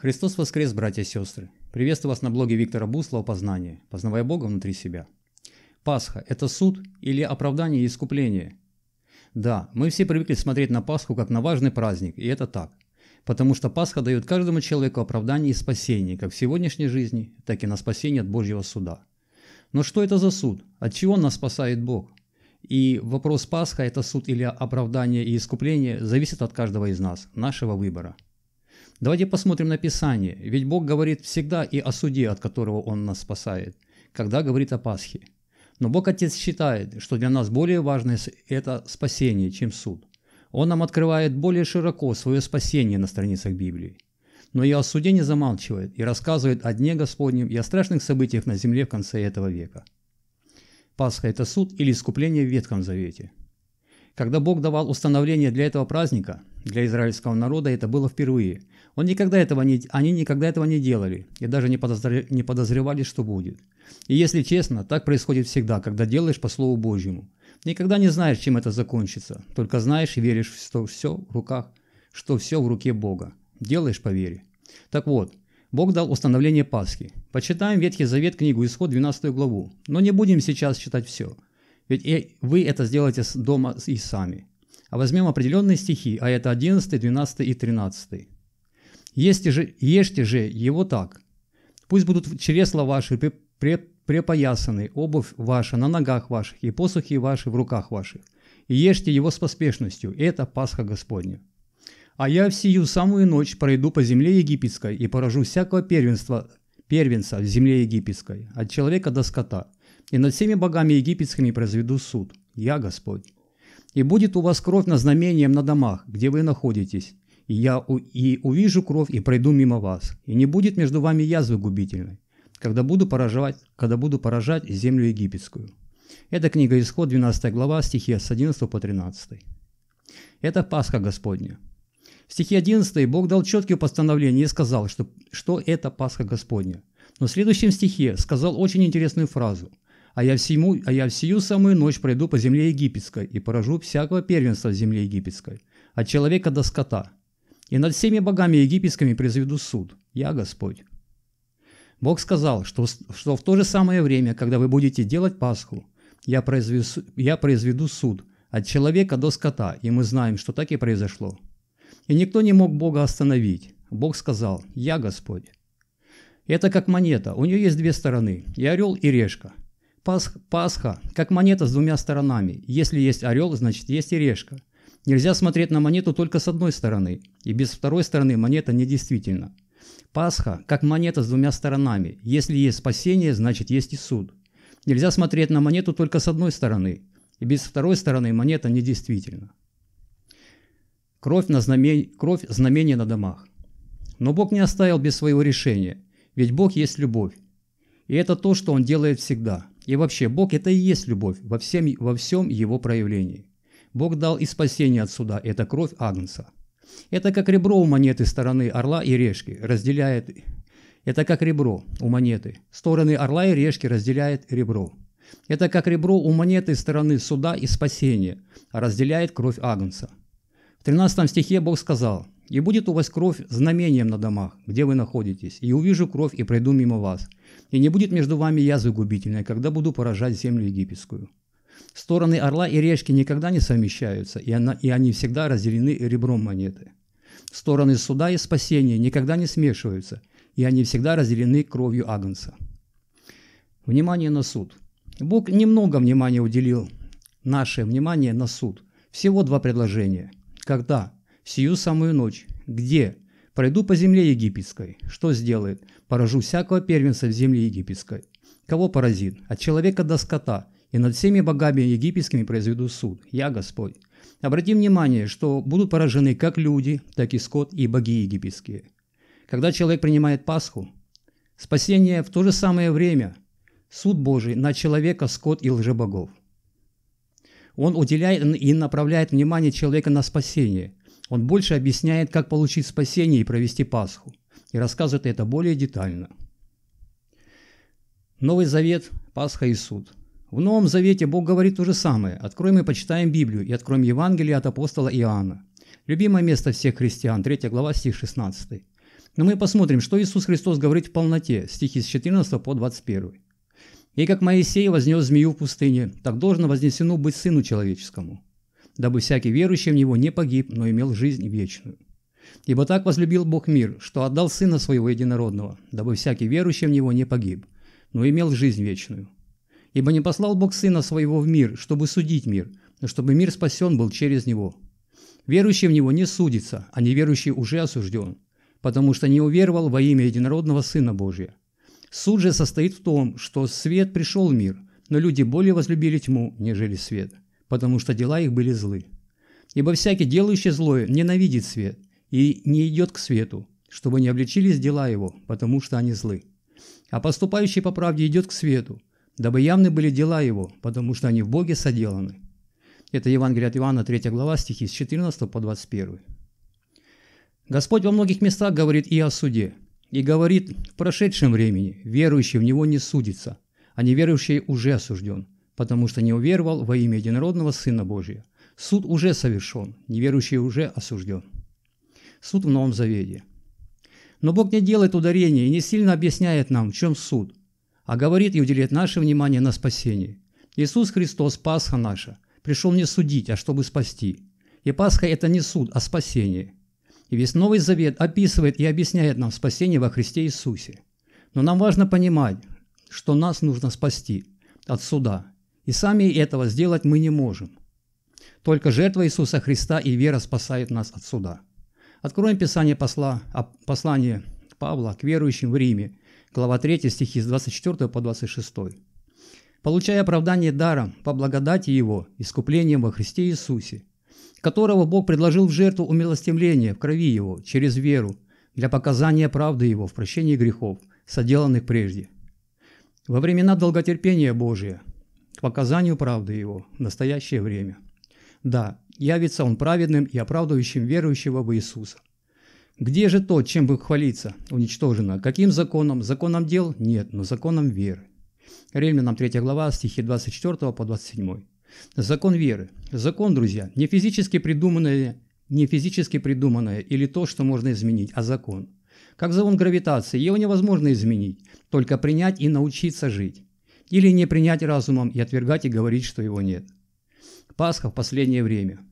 Христос воскрес, братья и сестры! Приветствую вас на блоге Виктора Буслова «Познание. Познавая Бога внутри себя». Пасха – это суд или оправдание и искупление? Да, мы все привыкли смотреть на Пасху как на важный праздник, и это так. Потому что Пасха дает каждому человеку оправдание и спасение, как в сегодняшней жизни, так и на спасение от Божьего суда. Но что это за суд? От чего нас спасает Бог? И вопрос Пасха – это суд или оправдание и искупление – зависит от каждого из нас, нашего выбора – Давайте посмотрим на Писание. Ведь Бог говорит всегда и о суде, от которого Он нас спасает, когда говорит о Пасхе. Но Бог Отец считает, что для нас более важное – это спасение, чем суд. Он нам открывает более широко свое спасение на страницах Библии. Но и о суде не замалчивает и рассказывает о Дне Господнем и о страшных событиях на земле в конце этого века. Пасха – это суд или искупление в Ветхом Завете. Когда Бог давал установление для этого праздника, для израильского народа это было впервые – он никогда этого не, они никогда этого не делали и даже не, подозр, не подозревали, что будет. И если честно, так происходит всегда, когда делаешь по Слову Божьему. Никогда не знаешь, чем это закончится, только знаешь и веришь, что все в руках, что все в руке Бога. Делаешь по вере. Так вот, Бог дал установление Пасхи. Почитаем Ветхий Завет, книгу Исход, 12 главу. Но не будем сейчас читать все. Ведь вы это сделаете дома и сами. А возьмем определенные стихи, а это 11, 12 и 13. Ешьте же, ешьте же его так. Пусть будут чресла ваши препоясаны, обувь ваша на ногах ваших, и посохи ваши в руках ваших. И ешьте его с поспешностью, это Пасха Господня. А я в сию самую ночь пройду по земле египетской и поражу всякого первенства, первенца в земле египетской, от человека до скота, и над всеми богами египетскими произведу суд. Я Господь. И будет у вас кровь на знамением на домах, где вы находитесь, и я у, и увижу кровь и пройду мимо вас, и не будет между вами язвы губительной, когда буду поражать, когда буду поражать землю египетскую». Это книга Исход, 12 глава, стихи с 11 по 13. Это Пасха Господня. В стихе 11 Бог дал четкие постановления и сказал, что, что это Пасха Господня. Но в следующем стихе сказал очень интересную фразу – а я, всему, а я всю самую ночь пройду по земле египетской и поражу всякого первенства в земле египетской, от человека до скота, и над всеми богами египетскими произведу суд. Я Господь». Бог сказал, что, что в то же самое время, когда вы будете делать Пасху, я произведу, я произведу суд от человека до скота, и мы знаем, что так и произошло. И никто не мог Бога остановить. Бог сказал, «Я Господь». Это как монета, у нее есть две стороны, и орел, и решка. Пасх, Пасха, как монета с двумя сторонами. Если есть орел, значит есть и решка. Нельзя смотреть на монету только с одной стороны, и без второй стороны монета недействительна. Пасха – как монета с двумя сторонами. Если есть спасение, значит есть и суд. Нельзя смотреть на монету только с одной стороны, и без второй стороны монета недействительна. Кровь, на знамен... Кровь – знамение на домах. Но Бог не оставил без своего решения, ведь Бог есть любовь. И это то, что Он делает всегда. И вообще, Бог – это и есть любовь во всем, во всем Его проявлении. Бог дал и спасение от суда – это кровь Агнца. Это как ребро у монеты стороны орла и решки разделяет... Это как ребро у монеты. Стороны орла и решки разделяет ребро. Это как ребро у монеты стороны суда и спасения, разделяет кровь Агнца. В 13 стихе Бог сказал, «И будет у вас кровь знамением на домах, где вы находитесь, и увижу кровь, и пройду мимо вас, и не будет между вами язвы губительной, когда буду поражать землю египетскую». Стороны орла и решки никогда не совмещаются, и, она, и они всегда разделены ребром монеты. Стороны суда и спасения никогда не смешиваются, и они всегда разделены кровью Агнца. Внимание на суд. Бог немного внимания уделил наше внимание на суд. Всего два предложения. Когда? В сию самую ночь. Где? Пройду по земле египетской. Что сделает? Поражу всякого первенца в земле египетской. Кого поразит? От человека до скота – и над всеми богами египетскими произведу суд. Я Господь». Обратим внимание, что будут поражены как люди, так и скот и боги египетские. Когда человек принимает Пасху, спасение в то же самое время – суд Божий на человека, скот и лжебогов. Он уделяет и направляет внимание человека на спасение. Он больше объясняет, как получить спасение и провести Пасху. И рассказывает это более детально. Новый Завет, Пасха и суд – в Новом Завете Бог говорит то же самое. Откроем и почитаем Библию, и откроем Евангелие от апостола Иоанна. Любимое место всех христиан, 3 глава, стих 16. Но мы посмотрим, что Иисус Христос говорит в полноте, стихи с 14 по 21. «И как Моисей вознес змею в пустыне, так должно вознесено быть Сыну Человеческому, дабы всякий верующий в Него не погиб, но имел жизнь вечную. Ибо так возлюбил Бог мир, что отдал Сына Своего Единородного, дабы всякий верующий в Него не погиб, но имел жизнь вечную». Ибо не послал Бог Сына Своего в мир, чтобы судить мир, но чтобы мир спасен был через Него. Верующий в Него не судится, а неверующий уже осужден, потому что не уверовал во имя Единородного Сына Божия. Суд же состоит в том, что свет пришел в мир, но люди более возлюбили тьму, нежели свет, потому что дела их были злы. Ибо всякий, делающий злое, ненавидит свет и не идет к свету, чтобы не обличились дела его, потому что они злы. А поступающий по правде идет к свету, дабы явны были дела его, потому что они в Боге соделаны». Это Евангелие от Иоанна, 3 глава, стихи с 14 по 21. Господь во многих местах говорит и о суде, и говорит, в прошедшем времени верующий в него не судится, а неверующий уже осужден, потому что не уверовал во имя единородного Сына Божия. Суд уже совершен, неверующий уже осужден. Суд в Новом Завете. Но Бог не делает ударения и не сильно объясняет нам, в чем суд, а говорит и уделяет наше внимание на спасение. Иисус Христос, Пасха наша, пришел не судить, а чтобы спасти. И Пасха – это не суд, а спасение. И весь Новый Завет описывает и объясняет нам спасение во Христе Иисусе. Но нам важно понимать, что нас нужно спасти от суда. И сами этого сделать мы не можем. Только жертва Иисуса Христа и вера спасает нас от суда. Откроем Писание посла, послание Павла к верующим в Риме, глава 3, стихи с 24 по 26. Получая оправдание даром по благодати Его, искуплением во Христе Иисусе, которого Бог предложил в жертву умилостивления в крови Его через веру для показания правды Его в прощении грехов, соделанных прежде. Во времена долготерпения Божия, к показанию правды Его в настоящее время. Да, явится Он праведным и оправдывающим верующего в Иисуса. Где же то, чем бы хвалиться, уничтожено? Каким законом? Законом дел? Нет, но законом веры. Римлянам 3 глава, стихи 24 по 27. Закон веры. Закон, друзья, не физически придуманное, не физически придуманное или то, что можно изменить, а закон. Как закон гравитации, его невозможно изменить, только принять и научиться жить. Или не принять разумом и отвергать и говорить, что его нет. Пасха в последнее время –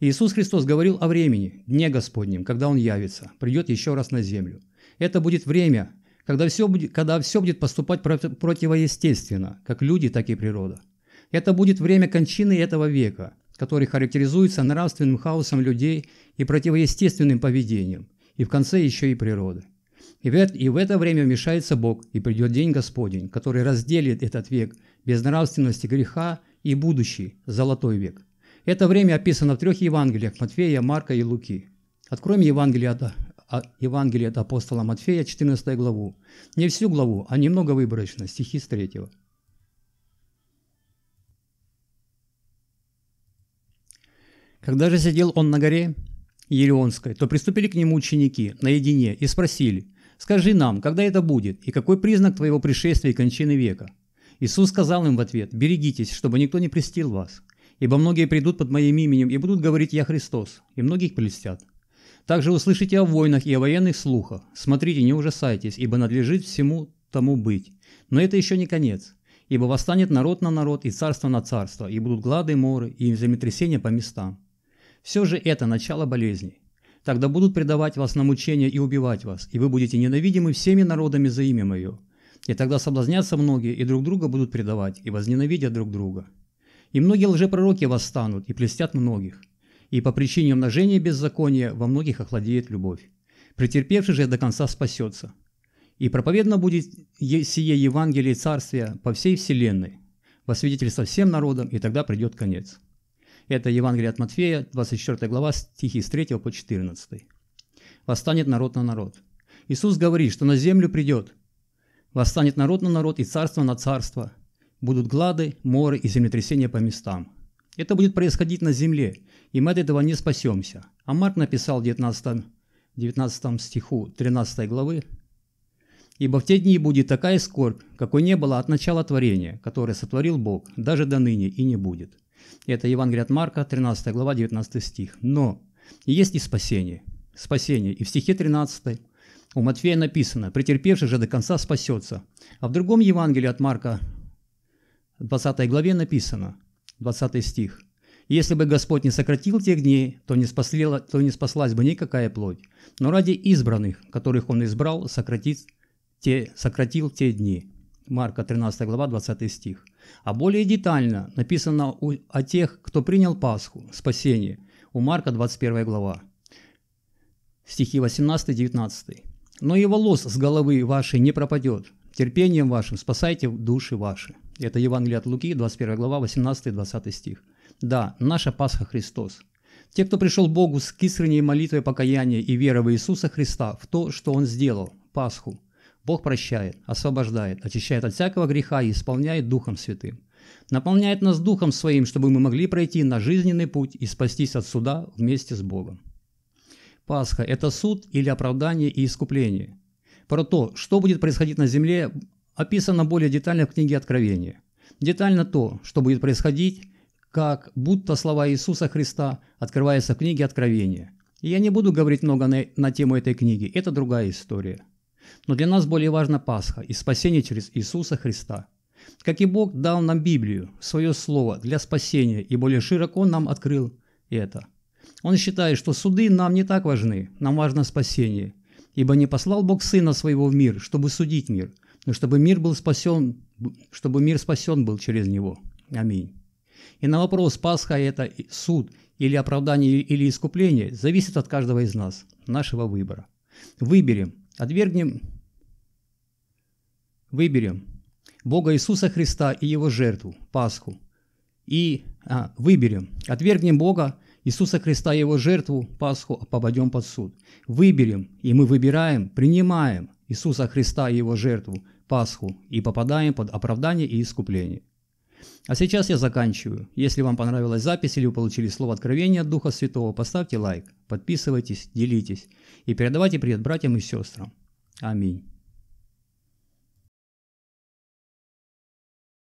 Иисус Христос говорил о времени, дне Господнем, когда Он явится, придет еще раз на землю. Это будет время, когда все будет, когда все будет поступать противоестественно, как люди, так и природа. Это будет время кончины этого века, который характеризуется нравственным хаосом людей и противоестественным поведением, и в конце еще и природы. И в, это, и в это время вмешается Бог, и придет день Господень, который разделит этот век без нравственности греха и будущий, золотой век. Это время описано в трех Евангелиях – Матфея, Марка и Луки. Откроем Евангелие от, а, Евангелие от апостола Матфея, 14 главу. Не всю главу, а немного выборочно, стихи с 3. Когда же сидел он на горе Елеонской, то приступили к нему ученики наедине и спросили, «Скажи нам, когда это будет, и какой признак твоего пришествия и кончины века?» Иисус сказал им в ответ, «Берегитесь, чтобы никто не пристил вас, Ибо многие придут под моим именем и будут говорить «Я Христос», и многих прельстят. Также услышите о войнах и о военных слухах. Смотрите, не ужасайтесь, ибо надлежит всему тому быть. Но это еще не конец. Ибо восстанет народ на народ и царство на царство, и будут глады, моры и землетрясения по местам. Все же это начало болезни. Тогда будут предавать вас на мучения и убивать вас, и вы будете ненавидимы всеми народами за имя мое. И тогда соблазнятся многие, и друг друга будут предавать, и возненавидят друг друга. И многие лжепророки восстанут и плестят многих. И по причине умножения беззакония во многих охладеет любовь. Претерпевший же до конца спасется. И проповедно будет сие Евангелие Царствия по всей вселенной, во свидетельство всем народам, и тогда придет конец. Это Евангелие от Матфея, 24 глава, стихи с 3 по 14. «Восстанет народ на народ». Иисус говорит, что на землю придет. «Восстанет народ на народ и царство на царство, будут глады, моры и землетрясения по местам. Это будет происходить на Земле, и мы от этого не спасемся. А Марк написал в 19, 19 стиху 13 главы, «Ибо в те дни будет такая скорбь, какой не было от начала творения, которое сотворил Бог, даже до ныне и не будет». Это Евангелие от Марка, 13 глава, 19 стих. Но есть и спасение. Спасение. И в стихе 13 у Матфея написано «Претерпевший же до конца спасется». А в другом Евангелии от Марка, 20 главе написано, 20 стих. «Если бы Господь не сократил тех дней, то не, спаслела, то не спаслась бы никакая плоть, но ради избранных, которых Он избрал, сократит те, сократил те дни». Марка 13 глава 20 стих. А более детально написано у, о тех, кто принял Пасху, спасение, у Марка 21 глава, стихи 18-19. «Но и волос с головы вашей не пропадет, терпением вашим спасайте души ваши». Это Евангелие от Луки, 21 глава, 18-20 стих. Да, наша Пасха Христос. Те, кто пришел к Богу с искренней молитвой покаяния и верой в Иисуса Христа, в то, что Он сделал, Пасху, Бог прощает, освобождает, очищает от всякого греха и исполняет Духом Святым. Наполняет нас Духом Своим, чтобы мы могли пройти на жизненный путь и спастись от суда вместе с Богом. Пасха – это суд или оправдание и искупление. Про то, что будет происходить на земле описано более детально в книге Откровения. Детально то, что будет происходить, как будто слова Иисуса Христа открываются в книге Откровения. И я не буду говорить много на, на тему этой книги, это другая история. Но для нас более важна Пасха и спасение через Иисуса Христа. Как и Бог дал нам Библию, свое слово для спасения, и более широко нам открыл это. Он считает, что суды нам не так важны, нам важно спасение. Ибо не послал Бог Сына Своего в мир, чтобы судить мир, но чтобы мир был спасен, чтобы мир спасен был через него. Аминь. И на вопрос, Пасха – это суд или оправдание или искупление, зависит от каждого из нас, нашего выбора. Выберем, отвергнем, выберем Бога Иисуса Христа и Его жертву, Пасху. И а, выберем, отвергнем Бога Иисуса Христа и Его жертву, Пасху, а попадем под суд. Выберем, и мы выбираем, принимаем Иисуса Христа и Его жертву, Пасху и попадаем под оправдание и искупление. А сейчас я заканчиваю. Если вам понравилась запись или вы получили слово откровения от Духа Святого, поставьте лайк, подписывайтесь, делитесь и передавайте привет братьям и сестрам. Аминь.